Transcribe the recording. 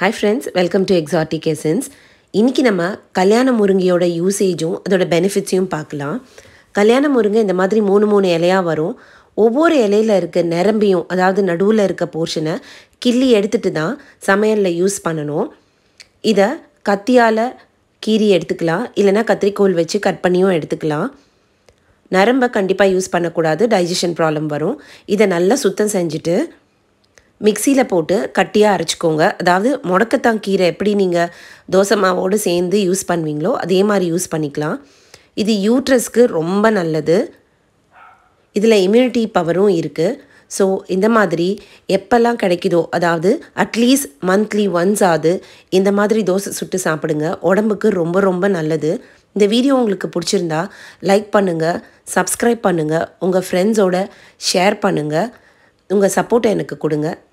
hi friends welcome to exotic essence இன்றைக்கி நம்ம கல்யாண முருங்கையோட யூசேஜும் அதோட பெனிஃபிட்ஸையும் பார்க்கலாம் கல்யாண முருங்கை இந்த மாதிரி மூணு மூணு இலையாக வரும் ஒவ்வொரு இலையில் இருக்க நிரம்பியும் அதாவது நடுவில் இருக்க போர்ஷனை கிள்ளி எடுத்துகிட்டு தான் சமையலில் யூஸ் பண்ணணும் இதை கத்தியால் கீறி எடுத்துக்கலாம் இல்லைனா கத்திரிக்கோல் வச்சு கட் பண்ணியும் எடுத்துக்கலாம் நரம்பை கண்டிப்பாக யூஸ் பண்ணக்கூடாது டைஜஷன் ப்ராப்ளம் வரும் இதை நல்லா சுத்தம் செஞ்சுட்டு மிக்சியில் போட்டு கட்டியாக அரைச்சிக்கோங்க அதாவது முடக்கத்தான் கீரை எப்படி நீங்கள் தோசை மாவோடு சேர்ந்து யூஸ் பண்ணுவீங்களோ அதே மாதிரி யூஸ் பண்ணிக்கலாம் இது யூட்ரஸ்க்கு ரொம்ப நல்லது இதில் இம்யூனிட்டி பவரும் இருக்குது ஸோ இந்த மாதிரி எப்போல்லாம் கிடைக்குதோ அதாவது அட்லீஸ்ட் மந்த்லி ஒன்ஸ் ஆகுது இந்த மாதிரி தோசை சுட்டு சாப்பிடுங்க உடம்புக்கு ரொம்ப ரொம்ப நல்லது இந்த வீடியோ உங்களுக்கு பிடிச்சிருந்தா லைக் பண்ணுங்கள் சப்ஸ்கிரைப் பண்ணுங்கள் உங்கள் ஃப்ரெண்ட்ஸோட ஷேர் பண்ணுங்கள் உங்கள் சப்போர்ட்டை எனக்கு கொடுங்க